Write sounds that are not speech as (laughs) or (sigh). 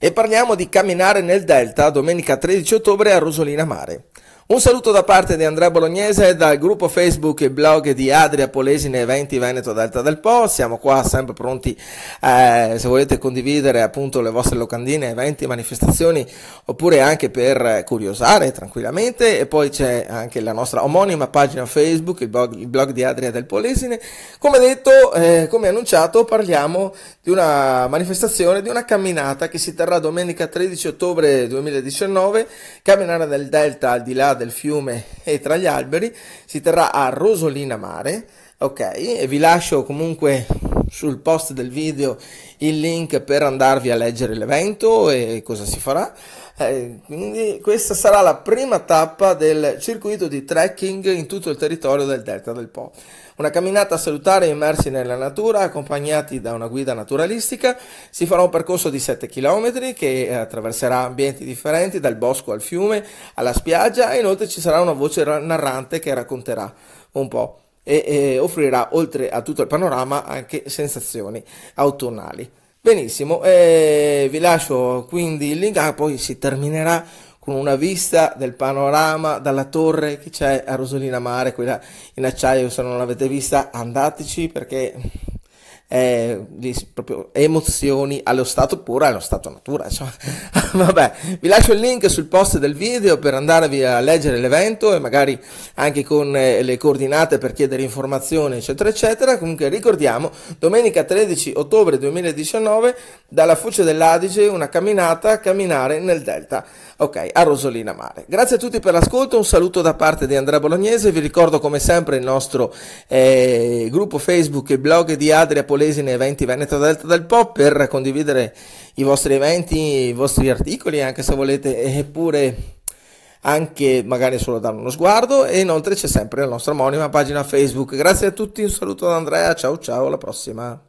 E parliamo di camminare nel Delta domenica 13 ottobre a Rosolina Mare. Un saluto da parte di Andrea Bolognese dal gruppo Facebook e blog di Adria Polesine Eventi Veneto Delta del Po. Siamo qua sempre pronti eh, se volete condividere appunto le vostre locandine, eventi, manifestazioni oppure anche per curiosare tranquillamente. E poi c'è anche la nostra omonima pagina Facebook, il blog, il blog di Adria del Polesine. Come detto, eh, come annunciato, parliamo di una manifestazione, di una camminata che si terrà domenica 13 ottobre 2019, camminare nel Delta al di là del fiume e tra gli alberi, si terrà a Rosolina Mare, ok? E vi lascio comunque sul post del video il link per andarvi a leggere l'evento e cosa si farà. Eh, quindi questa sarà la prima tappa del circuito di trekking in tutto il territorio del Delta del Po. Una camminata salutare immersi nella natura, accompagnati da una guida naturalistica. Si farà un percorso di 7 km che eh, attraverserà ambienti differenti, dal bosco al fiume, alla spiaggia e inoltre ci sarà una voce narrante che racconterà un po' e, e offrirà oltre a tutto il panorama anche sensazioni autunnali. Benissimo, eh, vi lascio quindi il link, ah, poi si terminerà con una vista del panorama dalla torre che c'è a Rosolina Mare, quella in acciaio, se non l'avete vista andateci perché eh, emozioni allo stato puro allo stato natura. Insomma. (laughs) Vabbè, vi lascio il link sul post del video per andarvi a leggere l'evento e magari anche con eh, le coordinate per chiedere informazioni, eccetera, eccetera. Comunque ricordiamo, domenica 13 ottobre 2019, dalla Fuce dell'Adige, una camminata a camminare nel Delta, ok, a Rosolina Mare. Grazie a tutti per l'ascolto, un saluto da parte di Andrea Bolognese, vi ricordo come sempre il nostro eh, gruppo Facebook e blog di Adria Pol Volesi nei eventi Veneto Delta del Po per condividere i vostri eventi, i vostri articoli, anche se volete, eppure anche magari solo dare uno sguardo e inoltre c'è sempre la nostra omonima pagina Facebook. Grazie a tutti, un saluto da Andrea, ciao ciao, alla prossima.